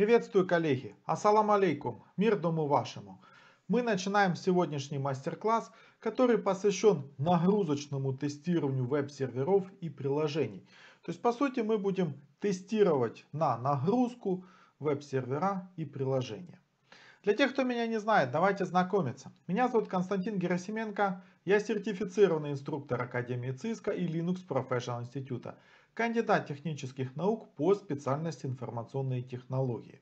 Приветствую, коллеги! Ассаламу алейкум! Мир дому вашему! Мы начинаем сегодняшний мастер-класс, который посвящен нагрузочному тестированию веб-серверов и приложений. То есть, по сути, мы будем тестировать на нагрузку веб-сервера и приложения. Для тех, кто меня не знает, давайте знакомиться. Меня зовут Константин Герасименко, я сертифицированный инструктор Академии ЦИСКО и Linux Professional Institute кандидат технических наук по специальности информационные технологии.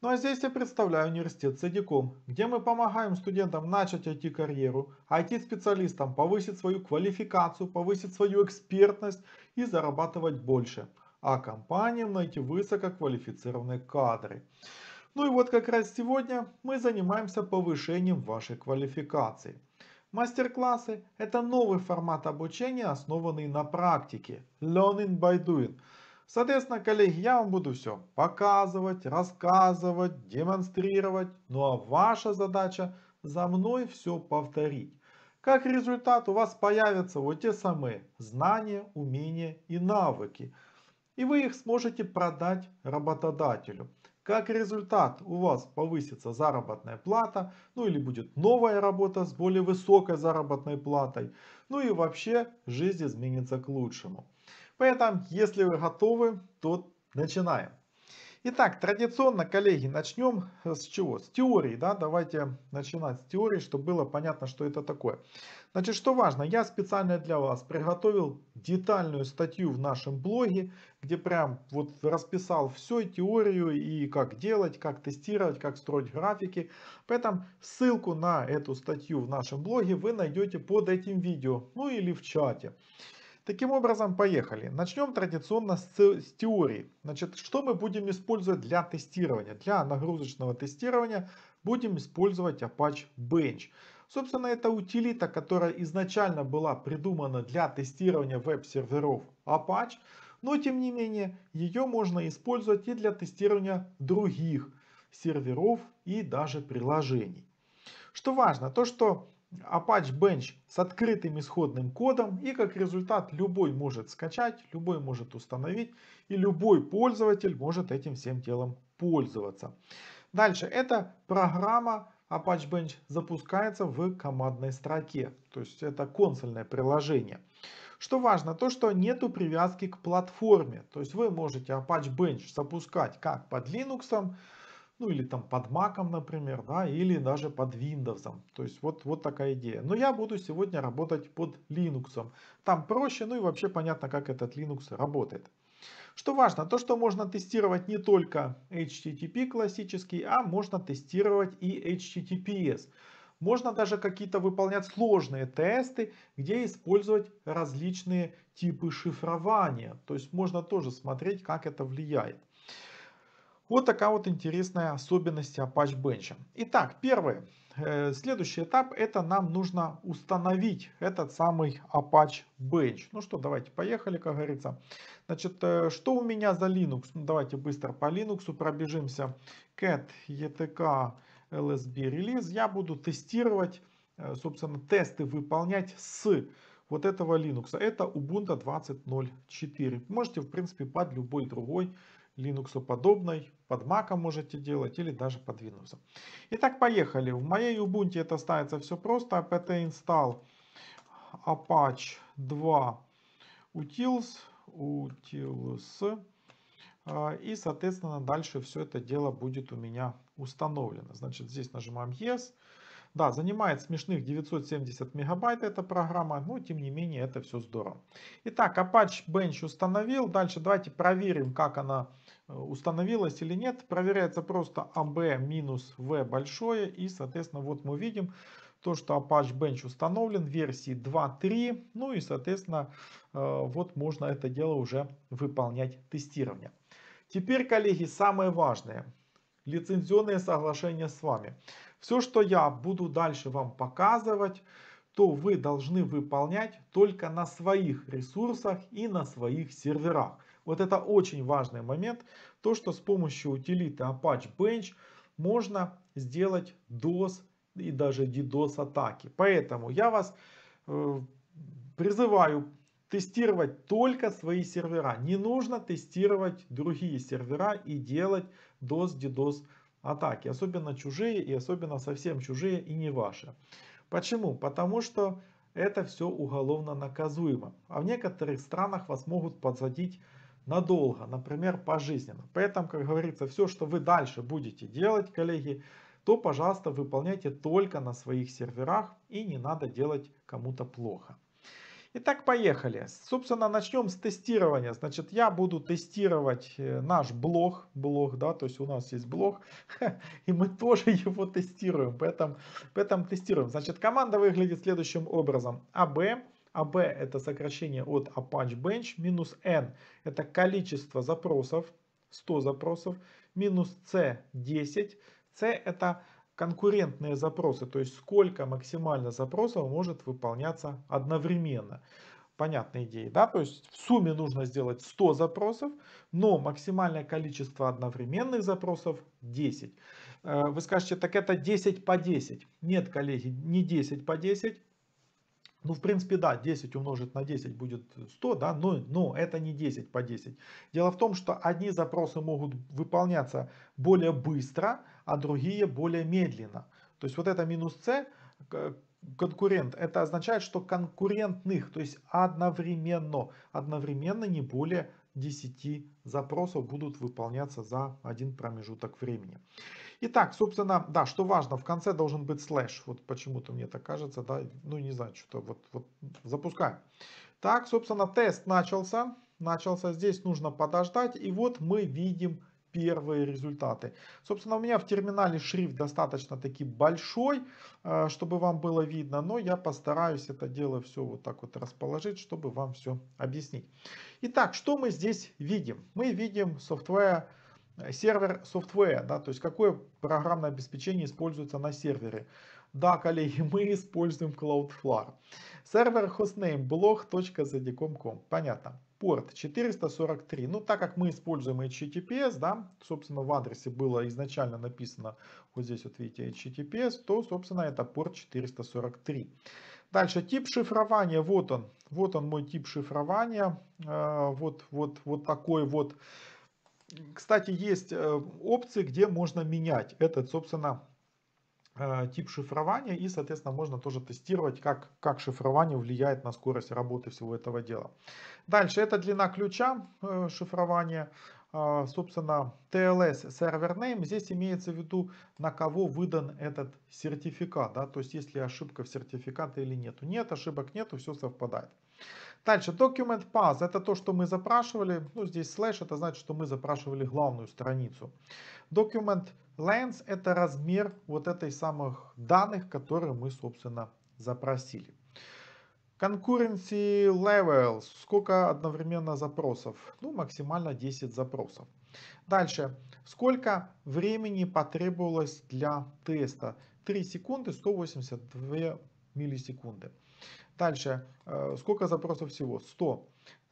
Ну а здесь я представляю университет Садиком, где мы помогаем студентам начать IT-карьеру, IT-специалистам повысить свою квалификацию, повысить свою экспертность и зарабатывать больше, а компаниям найти высококвалифицированные кадры. Ну и вот как раз сегодня мы занимаемся повышением вашей квалификации. Мастер-классы – это новый формат обучения, основанный на практике. Learning by doing. Соответственно, коллеги, я вам буду все показывать, рассказывать, демонстрировать. Ну а ваша задача за мной все повторить. Как результат у вас появятся вот те самые знания, умения и навыки. И вы их сможете продать работодателю. Как результат, у вас повысится заработная плата, ну или будет новая работа с более высокой заработной платой, ну и вообще жизнь изменится к лучшему. Поэтому, если вы готовы, то начинаем. Итак, традиционно, коллеги, начнем с чего? С теории, да, давайте начинать с теории, чтобы было понятно, что это такое. Значит, что важно, я специально для вас приготовил детальную статью в нашем блоге, где прям вот расписал всю теорию и как делать, как тестировать, как строить графики. Поэтому ссылку на эту статью в нашем блоге вы найдете под этим видео, ну или в чате. Таким образом, поехали. Начнем традиционно с, с теории. Значит, что мы будем использовать для тестирования? Для нагрузочного тестирования будем использовать Apache Bench. Собственно, это утилита, которая изначально была придумана для тестирования веб-серверов Apache, но тем не менее ее можно использовать и для тестирования других серверов и даже приложений. Что важно, то что Apache Bench с открытым исходным кодом и как результат любой может скачать, любой может установить и любой пользователь может этим всем делом пользоваться. Дальше, эта программа Apache Bench запускается в командной строке, то есть это консольное приложение. Что важно, то что нету привязки к платформе, то есть вы можете Apache Bench запускать как под Linux, ну или там под Маком, например, да, или даже под Windows. То есть вот, вот такая идея. Но я буду сегодня работать под Linux. Там проще, ну и вообще понятно, как этот Linux работает. Что важно, то что можно тестировать не только HTTP классический, а можно тестировать и HTTPS. Можно даже какие-то выполнять сложные тесты, где использовать различные типы шифрования. То есть можно тоже смотреть, как это влияет. Вот такая вот интересная особенность Apache Bench. Итак, первое. Э, следующий этап это нам нужно установить этот самый Apache Bench. Ну что, давайте поехали, как говорится. Значит, э, что у меня за Linux? Ну, давайте быстро по Linux пробежимся. cat etk lsb релиз. Я буду тестировать, э, собственно, тесты выполнять с вот этого Linux. Это Ubuntu 20.04. Можете, в принципе, под любой другой Linux подобной, под Mac можете делать или даже под Windows. Итак, поехали. В моей Ubuntu это ставится все просто. apt install apache 2 utils, utils э, и, соответственно, дальше все это дело будет у меня установлено. Значит, здесь нажимаем Yes. Да, занимает смешных 970 мегабайт эта программа, но тем не менее это все здорово. Итак, Apache Bench установил. Дальше давайте проверим, как она Э, установилась или нет. Проверяется просто AB а минус V большое. И, соответственно, вот мы видим то, что Apache Bench установлен в версии 2.3. Ну и, соответственно, э, вот можно это дело уже выполнять тестирование. Теперь, коллеги, самое важное. лицензионное соглашение с вами. Все, что я буду дальше вам показывать, то вы должны выполнять только на своих ресурсах и на своих серверах. Вот это очень важный момент, то что с помощью утилиты Apache Bench можно сделать DOS и даже DDoS атаки. Поэтому я вас э, призываю тестировать только свои сервера. Не нужно тестировать другие сервера и делать DOS, DDoS атаки. Особенно чужие и особенно совсем чужие и не ваши. Почему? Потому что это все уголовно наказуемо. А в некоторых странах вас могут подсадить надолго, например, пожизненно. Поэтому, как говорится, все, что вы дальше будете делать, коллеги, то, пожалуйста, выполняйте только на своих серверах и не надо делать кому-то плохо. Итак, поехали. Собственно, начнем с тестирования. Значит, я буду тестировать э, наш блог. Блог, да, то есть у нас есть блог. И мы тоже его тестируем. Поэтому, поэтому тестируем. Значит, команда выглядит следующим образом. АБ АБ это сокращение от Apache «а Bench, минус N это количество запросов, 100 запросов, минус C 10. C это конкурентные запросы, то есть сколько максимально запросов может выполняться одновременно. Понятная идея, да? То есть в сумме нужно сделать 100 запросов, но максимальное количество одновременных запросов 10. Э, вы скажете, так это 10 по 10. Нет, коллеги, не 10 по 10, ну, в принципе, да, 10 умножить на 10 будет 100, да, но, но это не 10 по 10. Дело в том, что одни запросы могут выполняться более быстро, а другие более медленно. То есть вот это минус c, конкурент, это означает, что конкурентных, то есть одновременно, одновременно не более 10 запросов будут выполняться за один промежуток времени. Итак, собственно, да, что важно, в конце должен быть слэш. Вот почему-то мне так кажется, да, ну не знаю, что-то вот, вот запускаем. Так, собственно, тест начался. Начался здесь, нужно подождать. И вот мы видим первые результаты. Собственно, у меня в терминале шрифт достаточно таки большой, э, чтобы вам было видно, но я постараюсь это дело все вот так вот расположить, чтобы вам все объяснить. Итак, что мы здесь видим? Мы видим software э, сервер software, да, то есть какое программное обеспечение используется на сервере. Да, коллеги, мы используем Cloudflare. Сервер хостнейм blog.zadicom.com. Понятно порт 443. Ну, так как мы используем HTTPS, да, собственно, в адресе было изначально написано, вот здесь вот видите HTTPS, то, собственно, это порт 443. Дальше тип шифрования, вот он, вот он мой тип шифрования, э, вот, вот, вот такой вот. Кстати, есть э, опции, где можно менять этот, собственно, Э, тип шифрования и, соответственно, можно тоже тестировать, как, как шифрование влияет на скорость работы всего этого дела. Дальше, это длина ключа э, шифрования. Э, собственно, TLS Server Name, здесь имеется в виду, на кого выдан этот сертификат, да, то есть есть ли ошибка в сертификате или нет. Нет, ошибок нет, все совпадает. Дальше, document path, это то, что мы запрашивали, ну, здесь слэш, это значит, что мы запрашивали главную страницу. Document Length это размер вот этой самых данных, которые мы, собственно, запросили. Concurrency levels. Сколько одновременно запросов? Ну, максимально 10 запросов. Дальше. Сколько времени потребовалось для теста? 3 секунды 182 миллисекунды. Дальше. Э, сколько запросов всего? 100.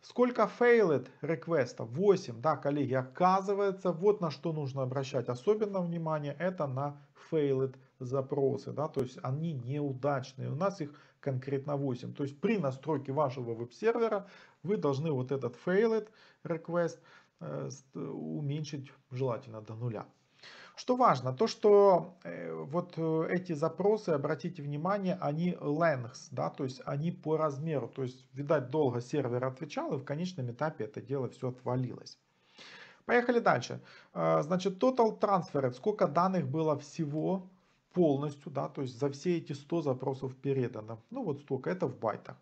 Сколько failed реквеста? 8, да, коллеги, оказывается, вот на что нужно обращать особенно внимание, это на failed запросы, да, то есть они неудачные, у нас их конкретно 8. То есть при настройке вашего веб-сервера вы должны вот этот failed request э, э, уменьшить желательно до нуля. Что важно, то что э, вот э, эти запросы, обратите внимание, они lengths, да, то есть они по размеру. То есть, видать, долго сервер отвечал, и в конечном этапе это дело все отвалилось. Поехали дальше. Э, значит, total transfer, сколько данных было всего полностью, да, то есть за все эти 100 запросов передано. Ну вот столько, это в байтах.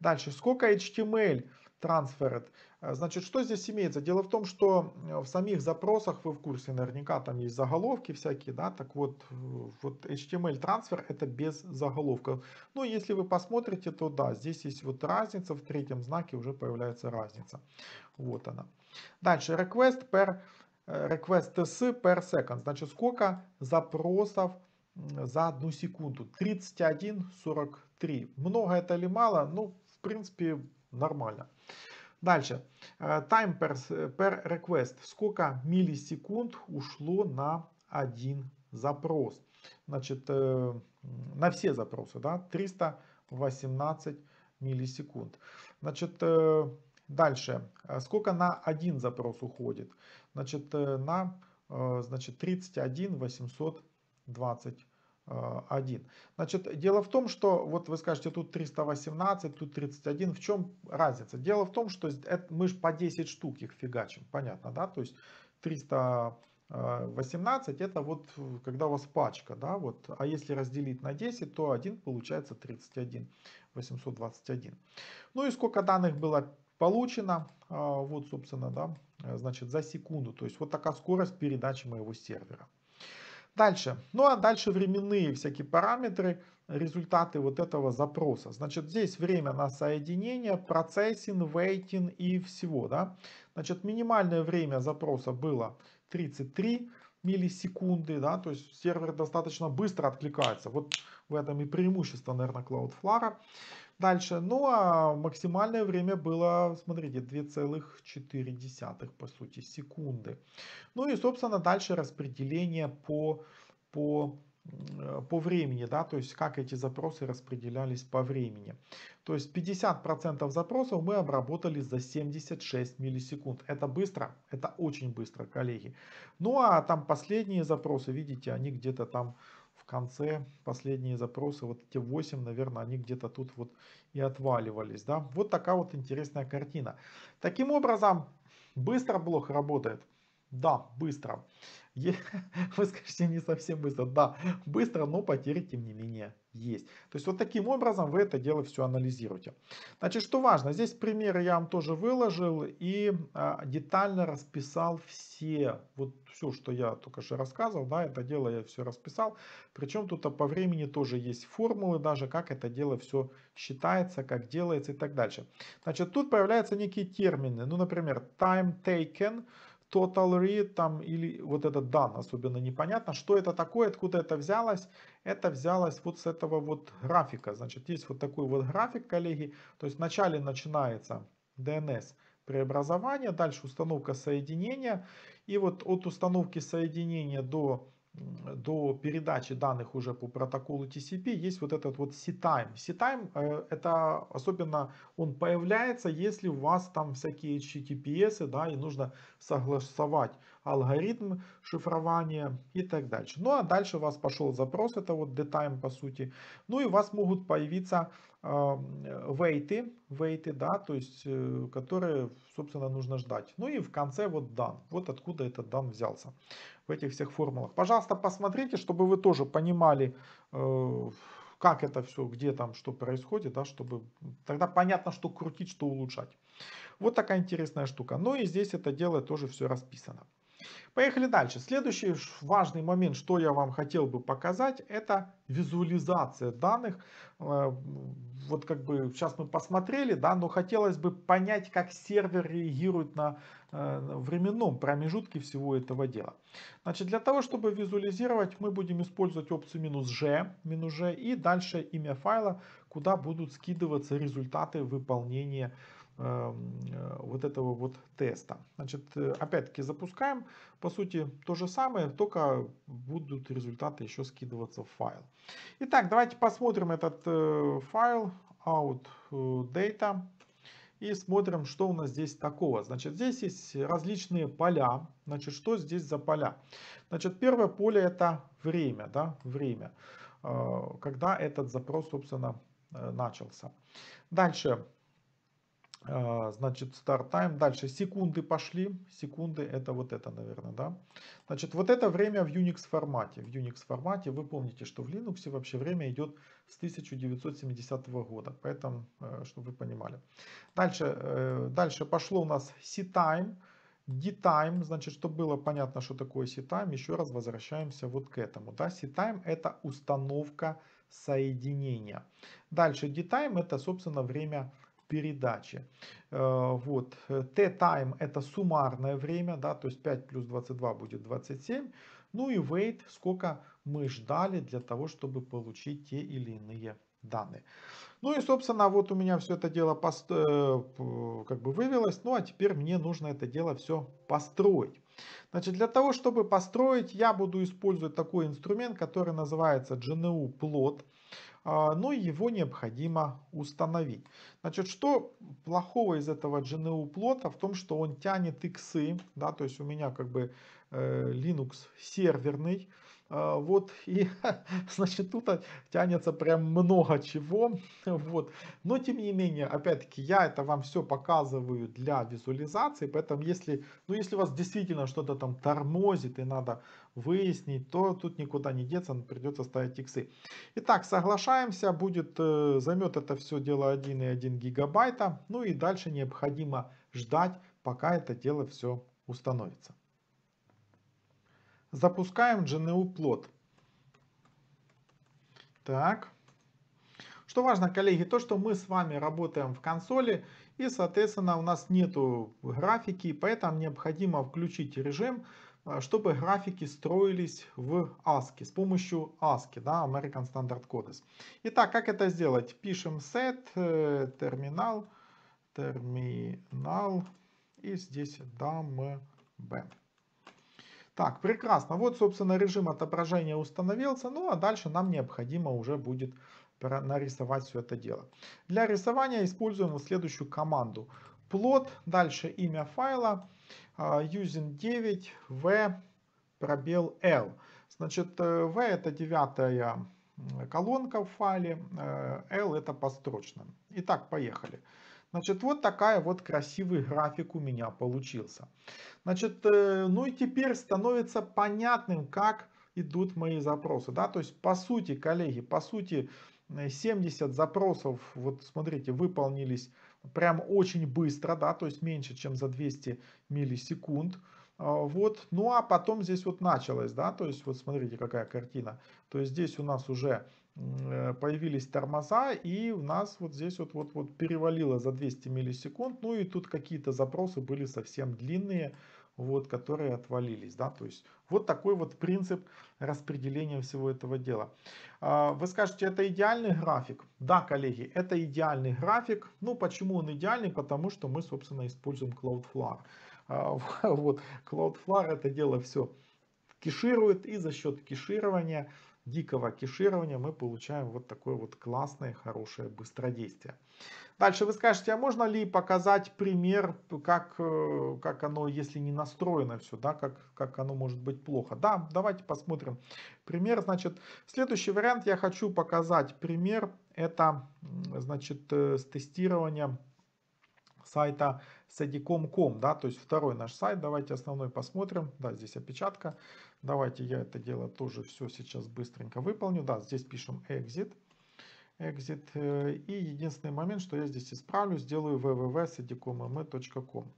Дальше, сколько HTML Transferred. Э, значит, что здесь имеется? Дело в том, что э, в самих запросах, вы в курсе наверняка, там есть заголовки всякие, да, так вот, э, вот HTML трансфер это без заголовков. Но ну, если вы посмотрите, то да, здесь есть вот разница, в третьем знаке уже появляется разница. Вот она. Дальше, request per, request TS per second, значит, сколько запросов за одну секунду. 31-43. Много это или мало? Ну, в принципе, Нормально. Дальше. Э, time per, per request. Сколько миллисекунд ушло на один запрос? Значит, э, на все запросы, да, 318 миллисекунд. Значит, э, дальше. Сколько на один запрос уходит? Значит, на значит, 31 820 1. А, значит, дело в том, что вот вы скажете, тут 318, тут 31. В чем разница? Дело в том, что это, мы же по 10 штук их фигачим. Понятно, да? То есть 318 это вот э, когда у вас пачка, да? Вот. А если разделить на 10, то 1 получается 31, 821. Ну и сколько данных было получено? А, вот, собственно, да? Э, значит, за секунду. То есть вот такая скорость передачи моего сервера. Дальше. Ну а дальше временные всякие параметры, результаты вот этого запроса. Значит, здесь время на соединение, процессинг, waiting и всего. Да? Значит, минимальное время запроса было 33 миллисекунды, да, то есть сервер достаточно быстро откликается. Вот в этом и преимущество, наверное, Cloudflare. Дальше, ну а максимальное время было, смотрите, 2,4 по сути секунды. Ну и, собственно, дальше распределение по, по, э, по времени, да, то есть как эти запросы распределялись по времени. То есть 50% запросов мы обработали за 76 миллисекунд. Это быстро, это очень быстро, коллеги. Ну а там последние запросы, видите, они где-то там конце последние запросы, вот эти 8, наверное, они где-то тут вот и отваливались, да. Вот такая вот интересная картина. Таким образом, быстро блок работает. Да, быстро. Вы скажете, не совсем быстро. Да, быстро, но потерь тем не менее есть. То есть вот таким образом вы это дело все анализируете. Значит, что важно, здесь примеры я вам тоже выложил и а, детально расписал все, вот все, что я только что рассказывал, да, это дело я все расписал. Причем тут по времени тоже есть формулы даже, как это дело все считается, как делается и так дальше. Значит, тут появляются некие термины, ну, например, time taken, total read там или вот этот дан особенно непонятно, что это такое, откуда это взялось это взялось вот с этого вот графика. Значит, есть вот такой вот график, коллеги. То есть вначале начинается DNS преобразование, дальше установка соединения. И вот от установки соединения до до передачи данных уже по протоколу TCP есть вот этот вот C-Time. C-Time э, это особенно он появляется, если у вас там всякие HTTPS, да, и нужно согласовать алгоритм шифрования и так дальше. Ну а дальше у вас пошел запрос, это вот D-Time по сути. Ну и у вас могут появиться э, вейты, вейты, да, то есть, э, которые, собственно, нужно ждать. Ну и в конце вот дан, вот откуда этот дан взялся в этих всех формулах. Пожалуйста, посмотрите, чтобы вы тоже понимали, э, как это все, где там, что происходит, да, чтобы тогда понятно, что крутить, что улучшать. Вот такая интересная штука. Ну и здесь это дело тоже все расписано. Поехали дальше. Следующий важный момент, что я вам хотел бы показать, это визуализация данных. Э, вот как бы сейчас мы посмотрели, да, но хотелось бы понять, как сервер реагирует на э, временном промежутке всего этого дела. Значит, для того, чтобы визуализировать, мы будем использовать опцию минус «g», минус «g» и дальше имя файла, куда будут скидываться результаты выполнения э, Эм, э, вот этого вот теста. Значит, э, опять-таки запускаем. По сути, то же самое, только будут результаты еще скидываться в файл. Итак, давайте посмотрим этот э, файл out_data и смотрим, что у нас здесь такого. Значит, здесь есть различные поля. Значит, что здесь за поля? Значит, первое поле это время, да, время, когда этот запрос, собственно, начался. Дальше а, значит, start time. Дальше секунды пошли. Секунды это вот это, наверное, да. Значит, вот это время в Unix формате. В Unix формате вы помните, что в Linux вообще время идет с 1970 года. Поэтому, э, чтобы вы понимали. Дальше, э, дальше пошло у нас C-time. D-time, значит, чтобы было понятно, что такое C-time, еще раз возвращаемся вот к этому. Да? C-time это установка соединения. Дальше D-time это, собственно, время передачи. Э, вот. T-time э, это суммарное время, да, то есть 5 плюс 22 будет 27. Ну и wait, сколько мы ждали для того, чтобы получить те или иные данные. Ну и, собственно, вот у меня все это дело пост... Э, как бы вывелось. Ну а теперь мне нужно это дело все построить. Значит, для того, чтобы построить, я буду использовать такой инструмент, который называется GNU Plot. А, но его необходимо установить. Значит, что плохого из этого GNU плота в том, что он тянет иксы, да, то есть у меня как бы э, Linux серверный, а, вот, и, значит, тут а, тянется прям много чего. Вот. Но, тем не менее, опять-таки, я это вам все показываю для визуализации. Поэтому, если, ну, если у вас действительно что-то там тормозит и надо выяснить, то тут никуда не деться, придется ставить иксы. Итак, соглашаемся, будет, э, займет это все дело 1,1 гигабайта. Ну и дальше необходимо ждать, пока это дело все установится. Запускаем GNU плод. Так. Что важно, коллеги, то, что мы с вами работаем в консоли, и, соответственно, у нас нету графики, поэтому необходимо включить режим, э, чтобы графики строились в ASCII, с помощью ASCII, да, American Standard Codes. Итак, как это сделать? Пишем set, э, терминал, терминал, и здесь дам э, b. Так, прекрасно. Вот, собственно, режим отображения установился. Ну, а дальше нам необходимо уже будет нарисовать все это дело. Для рисования используем вот следующую команду. Plot, дальше имя файла, а, using 9, v, пробел l. Значит, v э, это девятая колонка в файле, l э, это построчно. Итак, поехали. Поехали. Значит, вот такая вот красивый график у меня получился. Значит, э, ну и теперь становится понятным, как идут мои запросы. Да? То есть, по сути, коллеги, по сути, 70 э, запросов, вот смотрите, выполнились прям очень быстро, да, то есть меньше, чем за 200 миллисекунд. А, вот, ну а потом здесь вот началось, да, то есть вот смотрите, какая картина. То есть здесь у нас уже Э, появились тормоза, и у нас вот здесь вот, вот, вот перевалило за 200 миллисекунд, ну и тут какие-то запросы были совсем длинные, вот, которые отвалились, да, то есть вот такой вот принцип распределения всего этого дела. А, вы скажете, это идеальный график? Да, коллеги, это идеальный график. Ну, почему он идеальный? Потому что мы, собственно, используем Cloudflare. А, вот, Cloudflare это дело все кеширует, и за счет кеширования дикого кеширования мы получаем вот такое вот классное, хорошее быстродействие. Дальше вы скажете, а можно ли показать пример, как, э, как оно, если не настроено все, да, как, как оно может быть плохо? Да, давайте посмотрим пример. Значит, следующий вариант я хочу показать пример. Это, значит, э, с тестированием сайта sedicom.com, да, то есть второй наш сайт. Давайте основной посмотрим. Да, здесь опечатка. Давайте я это дело тоже все сейчас быстренько выполню. Да, здесь пишем exit. Exit. Э, и единственный момент, что я здесь исправлю, сделаю www.sedicom.mm.com. Эм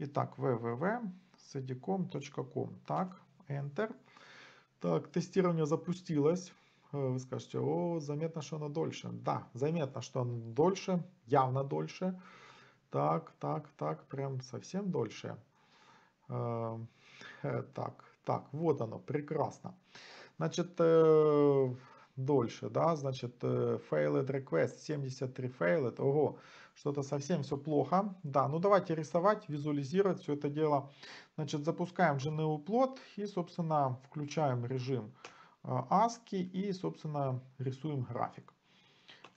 Итак, www.sedicom.com. Так, Enter. Так, тестирование запустилось. Э, вы скажете, о, заметно, что оно дольше. Да, заметно, что оно дольше, явно дольше. Так, так, так, прям совсем дольше. Э, так, так, вот оно, прекрасно. Значит, э, дольше, да, значит, э, failed request, 73 failed, ого, что-то совсем все плохо. Да, ну давайте рисовать, визуализировать все это дело. Значит, запускаем GNU-плот и, собственно, включаем режим э, ASCII и, собственно, рисуем график.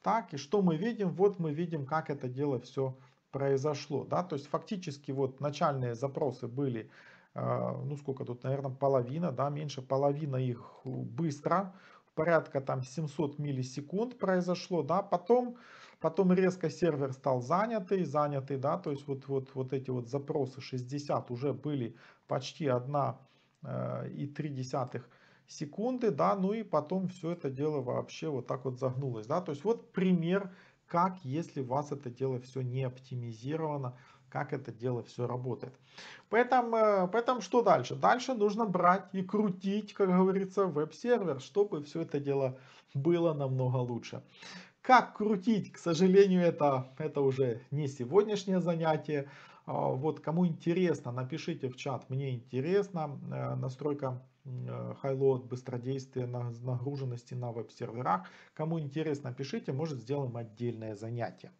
Так, и что мы видим? Вот мы видим, как это дело все произошло, да, то есть фактически вот начальные запросы были а, ну сколько тут, наверное, половина, да, меньше половина их быстро, порядка там 700 миллисекунд произошло, да, потом, потом резко сервер стал занятый, занятый, да, то есть вот, вот, вот эти вот запросы 60 уже были почти а, и десятых секунды, да, ну и потом все это дело вообще вот так вот загнулось, да, то есть вот пример, как если у вас это дело все не оптимизировано, как это дело все работает. Поэтому, э, поэтому что дальше? Дальше нужно брать и крутить, как говорится, веб-сервер, чтобы все это дело было намного лучше. Как крутить? К сожалению, это, это уже не сегодняшнее занятие. А, вот кому интересно, напишите в чат, мне интересно, э, настройка хайлоад, э, быстродействия на нагруженности на веб-серверах. Кому интересно, пишите, может сделаем отдельное занятие.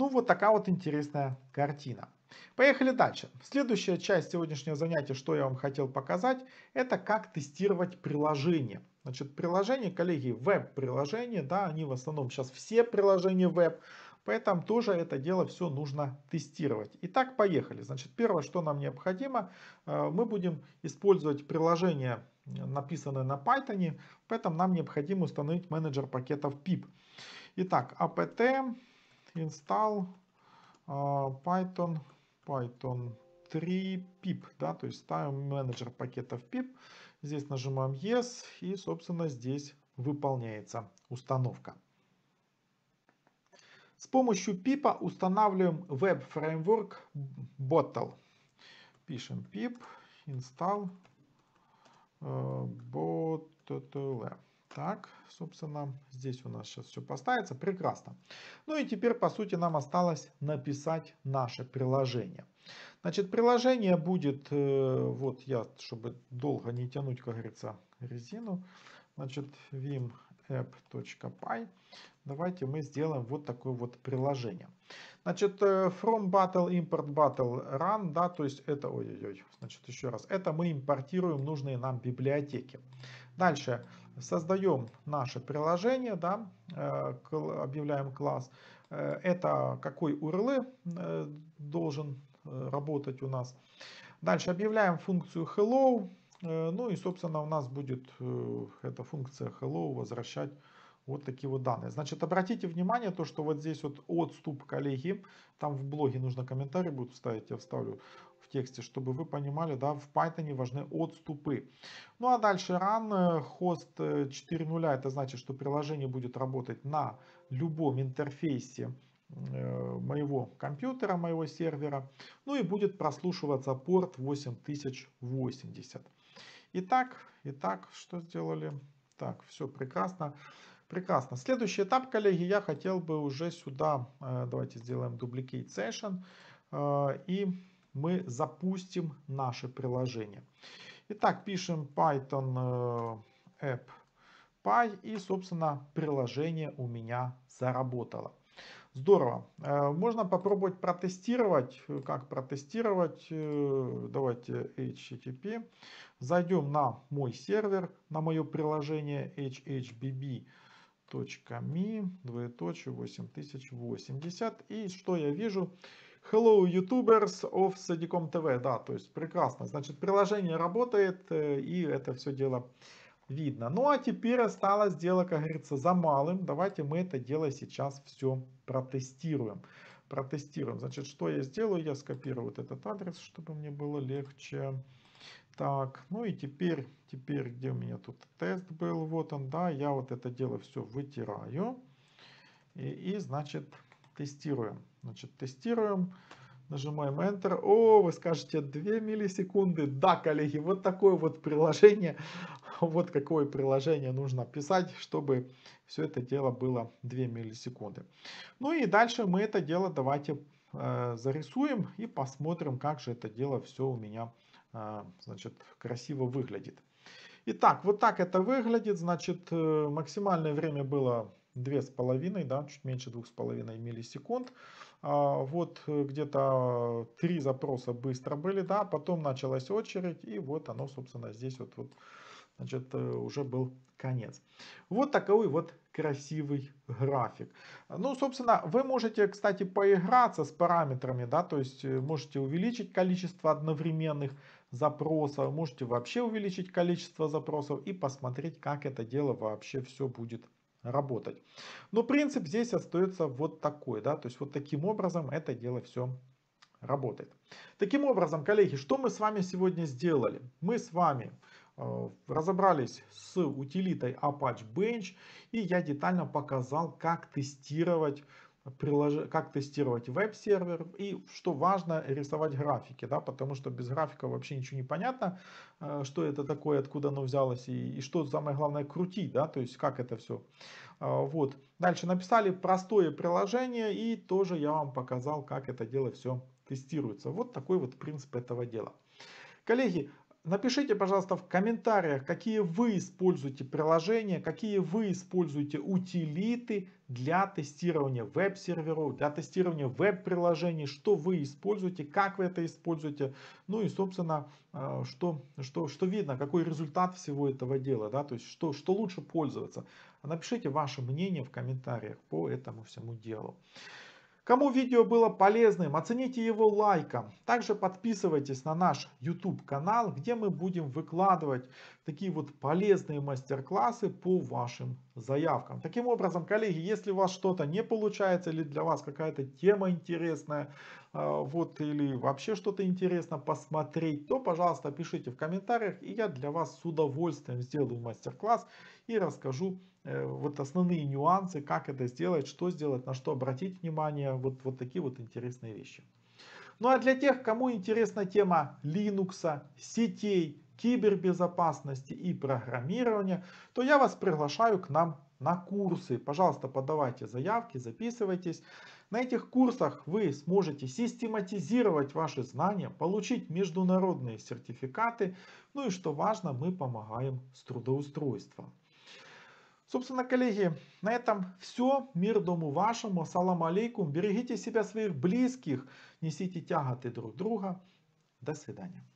Ну, вот такая вот интересная картина. Поехали дальше. Следующая часть сегодняшнего занятия, что я вам хотел показать, это как тестировать приложение. Значит, приложение, коллеги, веб-приложение, да, они в основном сейчас все приложения веб, поэтому тоже это дело все нужно тестировать. Итак, поехали. Значит, первое, что нам необходимо, э, мы будем использовать приложение, написанное на Python, поэтому нам необходимо установить менеджер пакетов PIP. Итак, apt install а, Python, Python 3 pip, да, то есть ставим менеджер пакетов pip, здесь нажимаем yes и, собственно, здесь выполняется установка. С помощью пипа устанавливаем веб-фреймворк Bottle. Пишем pip install э, bottle так, собственно, здесь у нас сейчас все поставится. Прекрасно. Ну и теперь, по сути, нам осталось написать наше приложение. Значит, приложение будет, э, вот я, чтобы долго не тянуть, как говорится, резину, значит, vim app.py. Давайте мы сделаем вот такое вот приложение. Значит, э, from battle, import battle, run, да, то есть это, ой-ой-ой, значит, еще раз, это мы импортируем нужные нам библиотеки. Дальше, создаем наше приложение, да, э, объявляем класс. Э, это какой URL э, должен работать у нас. Дальше объявляем функцию hello. Ну и, собственно, у нас будет эта функция hello возвращать вот такие вот данные. Значит, обратите внимание, то, что вот здесь вот отступ коллеги, там в блоге нужно комментарий будет вставить, я вставлю в тексте, чтобы вы понимали, да, в Python важны отступы. Ну а дальше run host э, 4.0, э, это значит, что приложение будет работать на любом интерфейсе э, моего компьютера, моего сервера, ну и будет прослушиваться порт 8080. Итак, итак, что сделали? Так, все прекрасно. Прекрасно. Следующий этап, коллеги, я хотел бы уже сюда, давайте сделаем duplicate session и мы запустим наше приложение. Итак, пишем Python э, app Py и, собственно, приложение у меня заработало. Здорово. Э, можно попробовать протестировать. Как протестировать? Э, давайте HTTP. Зайдем на мой сервер, на мое приложение hhbb .me, двоеточие 8080. И что я вижу? Hello, YouTubers of Садиком TV, Да, то есть прекрасно. Значит, приложение работает, э, и это все дело видно. Ну, а теперь осталось дело, как говорится, за малым. Давайте мы это дело сейчас все протестируем. Протестируем. Значит, что я сделаю? Я скопирую вот этот адрес, чтобы мне было легче. Так, ну и теперь, теперь, где у меня тут тест был, вот он, да, я вот это дело все вытираю. И, и значит, Тестируем. Значит, тестируем. Нажимаем Enter. О, вы скажете 2 миллисекунды. Да, коллеги, вот такое вот приложение. Вот какое приложение нужно писать, чтобы все это дело было 2 миллисекунды. Ну и дальше мы это дело давайте э, зарисуем и посмотрим, как же это дело все у меня э, значит, красиво выглядит. Итак, вот так это выглядит. Значит, э, максимальное время было 2,5, да, чуть меньше 2,5 миллисекунд. А, вот э, где-то три запроса быстро были, да, потом началась очередь, и вот оно, собственно, здесь вот, вот значит, э, уже был конец. Вот такой вот красивый график. Ну, собственно, вы можете, кстати, поиграться с параметрами, да, то есть э, можете увеличить количество одновременных запросов, можете вообще увеличить количество запросов и посмотреть, как это дело вообще все будет работать. Но принцип здесь остается вот такой, да, то есть вот таким образом это дело все работает. Таким образом, коллеги, что мы с вами сегодня сделали? Мы с вами э, разобрались с утилитой Apache Bench и я детально показал, как тестировать как тестировать веб-сервер и, что важно, рисовать графики, да, потому что без графика вообще ничего не понятно, э, что это такое, откуда оно взялось и, и что самое главное крутить, да, то есть как это все. А, вот. Дальше написали простое приложение и тоже я вам показал, как это дело все тестируется. Вот такой вот принцип этого дела. Коллеги, Напишите, пожалуйста, в комментариях, какие вы используете приложения, какие вы используете утилиты для тестирования веб-серверов, для тестирования веб-приложений, что вы используете, как вы это используете, ну и, собственно, э, что, что, что видно, какой результат всего этого дела, да, то есть что, что лучше пользоваться. Напишите ваше мнение в комментариях по этому всему делу. Кому видео было полезным, оцените его лайком. Также подписывайтесь на наш YouTube канал, где мы будем выкладывать такие вот полезные мастер-классы по вашим заявкам. Таким образом, коллеги, если у вас что-то не получается или для вас какая-то тема интересная, а, вот, или вообще что-то интересно посмотреть, то, пожалуйста, пишите в комментариях, и я для вас с удовольствием сделаю мастер-класс и расскажу э, вот основные нюансы, как это сделать, что сделать, на что обратить внимание, вот, вот такие вот интересные вещи. Ну а для тех, кому интересна тема Linux, сетей, кибербезопасности и программирования, то я вас приглашаю к нам на курсы. Пожалуйста, подавайте заявки, записывайтесь. На этих курсах вы сможете систематизировать ваши знания, получить международные сертификаты, ну и что важно, мы помогаем с трудоустройством. Собственно, коллеги, на этом все. Мир дому вашему. Салам алейкум. Берегите себя, своих близких. Несите тяготы друг друга. До свидания.